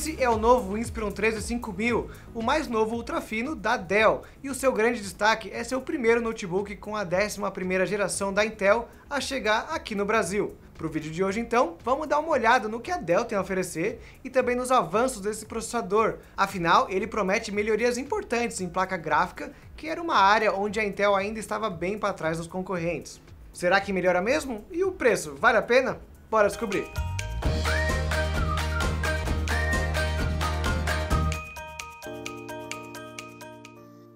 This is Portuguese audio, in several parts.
Esse é o novo Inspiron 13 5000, o mais novo ultrafino da Dell, e o seu grande destaque é seu primeiro notebook com a 11ª geração da Intel a chegar aqui no Brasil. Para o vídeo de hoje então, vamos dar uma olhada no que a Dell tem a oferecer e também nos avanços desse processador. Afinal, ele promete melhorias importantes em placa gráfica, que era uma área onde a Intel ainda estava bem para trás dos concorrentes. Será que melhora mesmo? E o preço, vale a pena? Bora descobrir!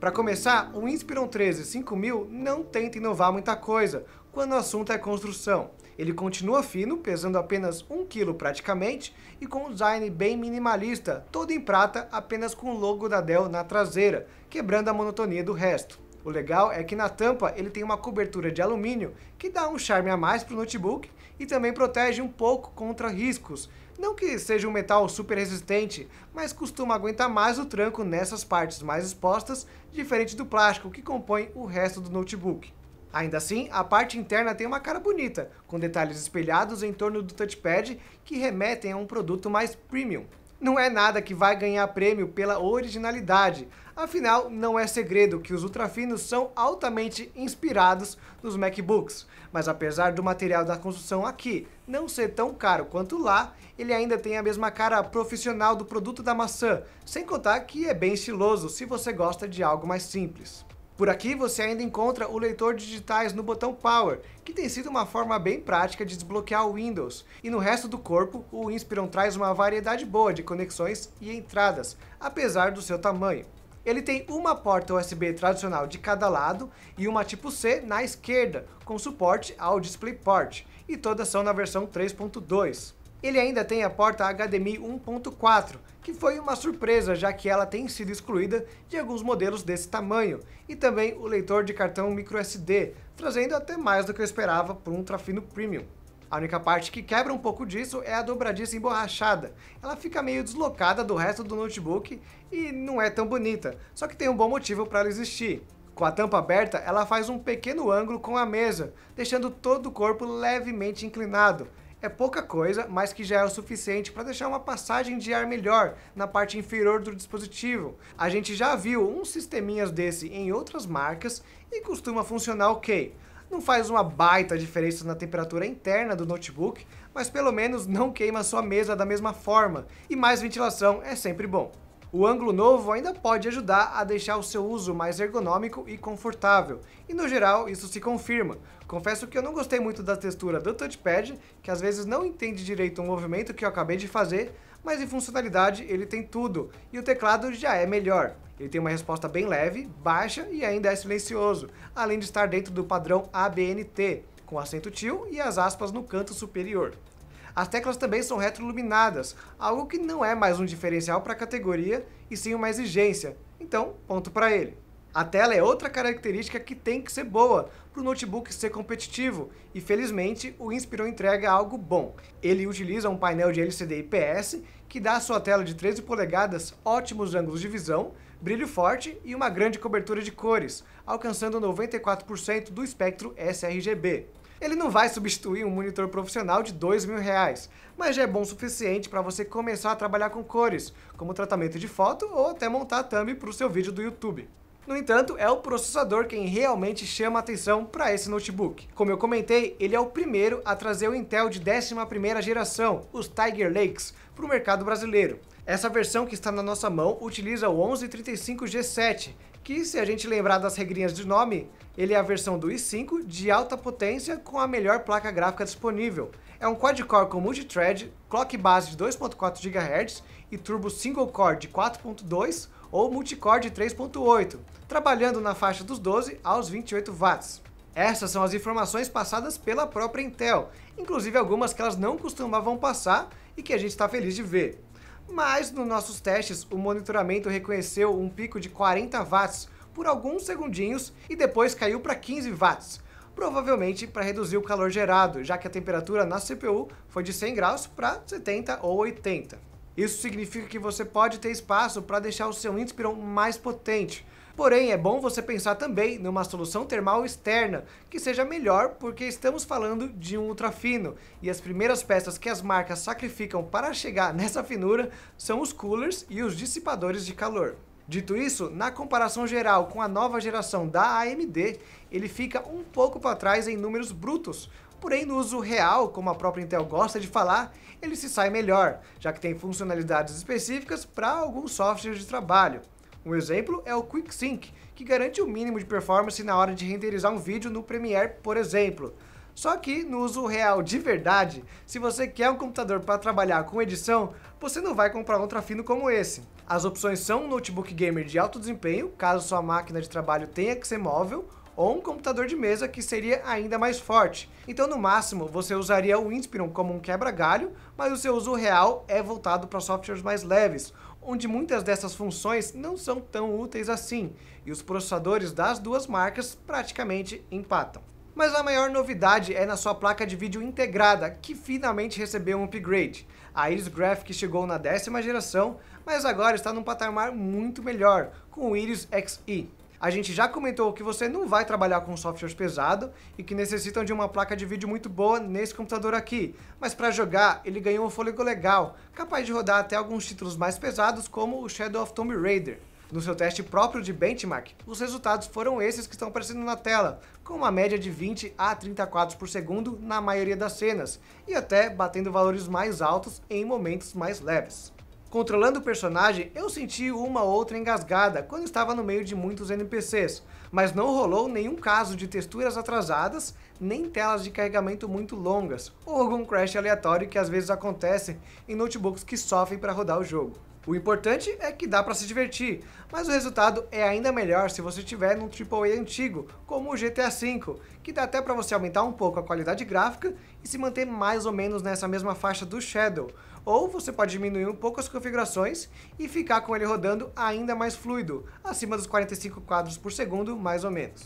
Para começar, o Inspiron 13 5000 não tenta inovar muita coisa quando o assunto é construção. Ele continua fino, pesando apenas 1 kg praticamente, e com um design bem minimalista, todo em prata, apenas com o logo da Dell na traseira, quebrando a monotonia do resto. O legal é que na tampa ele tem uma cobertura de alumínio que dá um charme a mais para o notebook e também protege um pouco contra riscos. Não que seja um metal super resistente, mas costuma aguentar mais o tranco nessas partes mais expostas, diferente do plástico que compõe o resto do notebook. Ainda assim, a parte interna tem uma cara bonita, com detalhes espelhados em torno do touchpad que remetem a um produto mais premium não é nada que vai ganhar prêmio pela originalidade. Afinal, não é segredo que os ultrafinos são altamente inspirados nos MacBooks. Mas apesar do material da construção aqui não ser tão caro quanto lá, ele ainda tem a mesma cara profissional do produto da maçã, sem contar que é bem estiloso se você gosta de algo mais simples. Por aqui você ainda encontra o leitor de digitais no botão Power, que tem sido uma forma bem prática de desbloquear o Windows. E no resto do corpo, o Inspiron traz uma variedade boa de conexões e entradas, apesar do seu tamanho. Ele tem uma porta USB tradicional de cada lado e uma tipo C na esquerda, com suporte ao DisplayPort, e todas são na versão 3.2. Ele ainda tem a porta HDMI 1.4, que foi uma surpresa já que ela tem sido excluída de alguns modelos desse tamanho, e também o leitor de cartão microSD, trazendo até mais do que eu esperava por um trafino premium. A única parte que quebra um pouco disso é a dobradiça emborrachada. Ela fica meio deslocada do resto do notebook e não é tão bonita, só que tem um bom motivo para ela existir. Com a tampa aberta, ela faz um pequeno ângulo com a mesa, deixando todo o corpo levemente inclinado, é pouca coisa, mas que já é o suficiente para deixar uma passagem de ar melhor na parte inferior do dispositivo. A gente já viu uns sisteminhas desse em outras marcas e costuma funcionar ok. Não faz uma baita diferença na temperatura interna do notebook, mas pelo menos não queima sua mesa da mesma forma, e mais ventilação é sempre bom. O ângulo novo ainda pode ajudar a deixar o seu uso mais ergonômico e confortável, e no geral isso se confirma. Confesso que eu não gostei muito da textura do touchpad, que às vezes não entende direito o movimento que eu acabei de fazer, mas em funcionalidade ele tem tudo, e o teclado já é melhor. Ele tem uma resposta bem leve, baixa e ainda é silencioso, além de estar dentro do padrão ABNT, com acento til e as aspas no canto superior. As teclas também são retroiluminadas, algo que não é mais um diferencial para a categoria e sim uma exigência, então ponto para ele. A tela é outra característica que tem que ser boa para o notebook ser competitivo e felizmente o Inspiron entrega algo bom. Ele utiliza um painel de LCD IPS que dá à sua tela de 13 polegadas ótimos ângulos de visão, brilho forte e uma grande cobertura de cores, alcançando 94% do espectro sRGB. Ele não vai substituir um monitor profissional de dois mil reais, mas já é bom o suficiente para você começar a trabalhar com cores, como tratamento de foto ou até montar thumb para o seu vídeo do YouTube. No entanto, é o processador quem realmente chama a atenção para esse notebook. Como eu comentei, ele é o primeiro a trazer o Intel de 11ª geração, os Tiger Lakes, para o mercado brasileiro. Essa versão que está na nossa mão utiliza o 1135 G7, que se a gente lembrar das regrinhas de nome, ele é a versão do i5 de alta potência com a melhor placa gráfica disponível. É um quad-core com multithread, clock base de 2.4 GHz e turbo single-core de 4.2 ou multicore de 3.8, trabalhando na faixa dos 12 aos 28 watts. Essas são as informações passadas pela própria Intel, inclusive algumas que elas não costumavam passar e que a gente está feliz de ver. Mas nos nossos testes, o monitoramento reconheceu um pico de 40 watts por alguns segundinhos e depois caiu para 15 watts, provavelmente para reduzir o calor gerado, já que a temperatura na CPU foi de 100 graus para 70 ou 80. Isso significa que você pode ter espaço para deixar o seu Inspiron mais potente, Porém, é bom você pensar também numa solução termal externa, que seja melhor porque estamos falando de um ultrafino, e as primeiras peças que as marcas sacrificam para chegar nessa finura são os coolers e os dissipadores de calor. Dito isso, na comparação geral com a nova geração da AMD, ele fica um pouco para trás em números brutos, porém no uso real, como a própria Intel gosta de falar, ele se sai melhor, já que tem funcionalidades específicas para alguns softwares de trabalho. Um exemplo é o Quick Sync, que garante o mínimo de performance na hora de renderizar um vídeo no Premiere, por exemplo. Só que no uso real de verdade, se você quer um computador para trabalhar com edição, você não vai comprar um trafino como esse. As opções são um notebook gamer de alto desempenho, caso sua máquina de trabalho tenha que ser móvel, ou um computador de mesa que seria ainda mais forte. Então, no máximo, você usaria o Inspiron como um quebra-galho, mas o seu uso real é voltado para softwares mais leves, onde muitas dessas funções não são tão úteis assim, e os processadores das duas marcas praticamente empatam. Mas a maior novidade é na sua placa de vídeo integrada, que finalmente recebeu um upgrade. A Iris Graphic chegou na décima geração, mas agora está num patamar muito melhor, com o Iris Xe. A gente já comentou que você não vai trabalhar com softwares pesado e que necessitam de uma placa de vídeo muito boa nesse computador aqui, mas para jogar ele ganhou um fôlego legal, capaz de rodar até alguns títulos mais pesados como o Shadow of Tomb Raider. No seu teste próprio de benchmark, os resultados foram esses que estão aparecendo na tela, com uma média de 20 a 30 quadros por segundo na maioria das cenas, e até batendo valores mais altos em momentos mais leves. Controlando o personagem, eu senti uma outra engasgada quando estava no meio de muitos NPCs, mas não rolou nenhum caso de texturas atrasadas, nem telas de carregamento muito longas, ou algum crash aleatório que às vezes acontece em notebooks que sofrem para rodar o jogo. O importante é que dá para se divertir, mas o resultado é ainda melhor se você tiver num AAA antigo, como o GTA V, que dá até para você aumentar um pouco a qualidade gráfica e se manter mais ou menos nessa mesma faixa do Shadow, ou você pode diminuir um pouco as configurações e ficar com ele rodando ainda mais fluido, acima dos 45 quadros por segundo mais ou menos.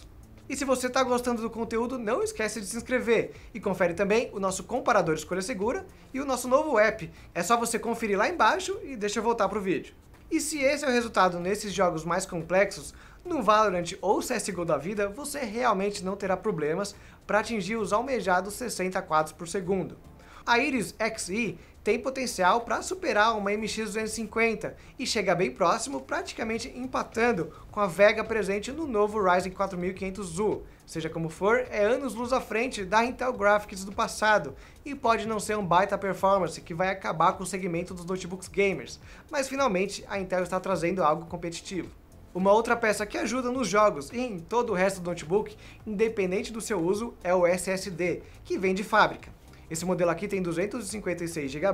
E se você está gostando do conteúdo, não esquece de se inscrever. E confere também o nosso comparador escolha segura e o nosso novo app. É só você conferir lá embaixo e deixa eu voltar para o vídeo. E se esse é o resultado nesses jogos mais complexos, no Valorant ou CSGO da vida, você realmente não terá problemas para atingir os almejados 60 quadros por segundo. A Iris XE tem potencial para superar uma MX 250 e chegar bem próximo, praticamente empatando com a Vega presente no novo Ryzen 4500U. Seja como for, é anos luz à frente da Intel Graphics do passado e pode não ser um baita performance que vai acabar com o segmento dos notebooks gamers, mas finalmente a Intel está trazendo algo competitivo. Uma outra peça que ajuda nos jogos e em todo o resto do notebook, independente do seu uso, é o SSD, que vem de fábrica. Esse modelo aqui tem 256 GB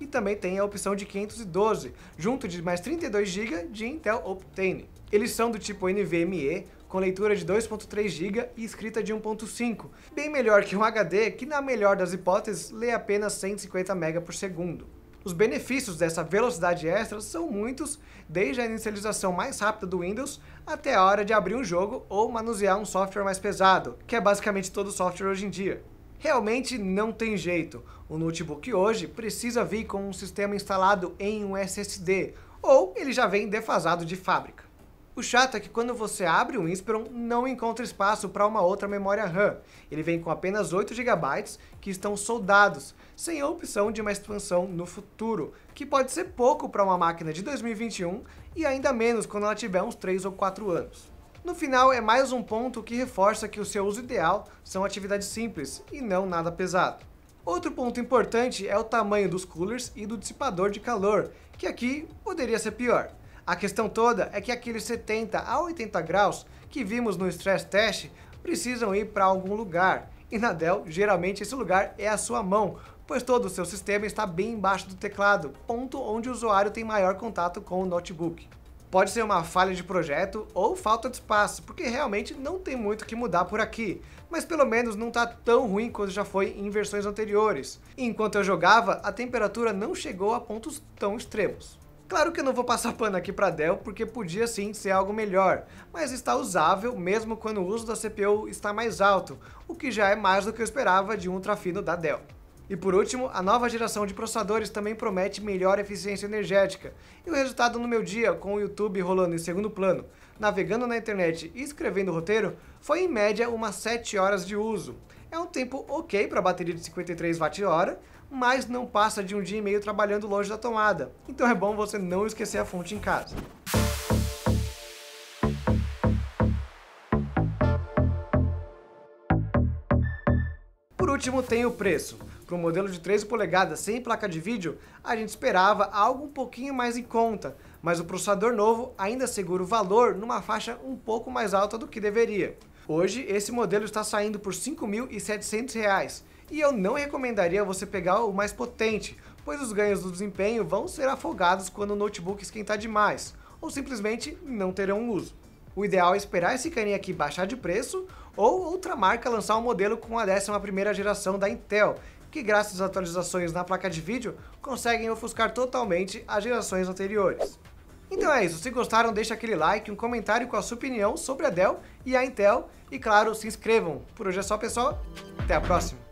e também tem a opção de 512, junto de mais 32 GB de Intel Optane. Eles são do tipo NVMe, com leitura de 2.3 GB e escrita de 1.5, bem melhor que um HD que, na melhor das hipóteses, lê apenas 150 MB por segundo. Os benefícios dessa velocidade extra são muitos, desde a inicialização mais rápida do Windows até a hora de abrir um jogo ou manusear um software mais pesado, que é basicamente todo software hoje em dia. Realmente não tem jeito. O notebook hoje precisa vir com um sistema instalado em um SSD, ou ele já vem defasado de fábrica. O chato é que quando você abre o Inspiron, não encontra espaço para uma outra memória RAM. Ele vem com apenas 8 GB que estão soldados, sem a opção de uma expansão no futuro, que pode ser pouco para uma máquina de 2021 e ainda menos quando ela tiver uns 3 ou 4 anos. No final, é mais um ponto que reforça que o seu uso ideal são atividades simples e não nada pesado. Outro ponto importante é o tamanho dos coolers e do dissipador de calor, que aqui poderia ser pior. A questão toda é que aqueles 70 a 80 graus que vimos no stress test precisam ir para algum lugar, e na Dell, geralmente esse lugar é a sua mão, pois todo o seu sistema está bem embaixo do teclado, ponto onde o usuário tem maior contato com o notebook. Pode ser uma falha de projeto ou falta de espaço, porque realmente não tem muito que mudar por aqui, mas pelo menos não está tão ruim quanto já foi em versões anteriores. Enquanto eu jogava, a temperatura não chegou a pontos tão extremos. Claro que eu não vou passar pano aqui para Dell, porque podia sim ser algo melhor, mas está usável mesmo quando o uso da CPU está mais alto, o que já é mais do que eu esperava de um ultrafino da Dell. E por último, a nova geração de processadores também promete melhor eficiência energética. E o resultado no meu dia, com o YouTube rolando em segundo plano, navegando na internet e escrevendo roteiro, foi em média umas 7 horas de uso. É um tempo ok para bateria de 53 Wh, mas não passa de um dia e meio trabalhando longe da tomada. Então é bom você não esquecer a fonte em casa. Por último tem o preço. Para um modelo de 13 polegadas sem placa de vídeo, a gente esperava algo um pouquinho mais em conta, mas o processador novo ainda segura o valor numa faixa um pouco mais alta do que deveria. Hoje, esse modelo está saindo por R$ 5.700 e eu não recomendaria você pegar o mais potente, pois os ganhos do desempenho vão ser afogados quando o notebook esquentar demais, ou simplesmente não terão uso. O ideal é esperar esse caninho aqui baixar de preço ou outra marca lançar um modelo com a 11ª geração da Intel, que graças às atualizações na placa de vídeo, conseguem ofuscar totalmente as gerações anteriores. Então é isso, se gostaram deixe aquele like, um comentário com a sua opinião sobre a Dell e a Intel, e claro, se inscrevam. Por hoje é só pessoal, até a próxima!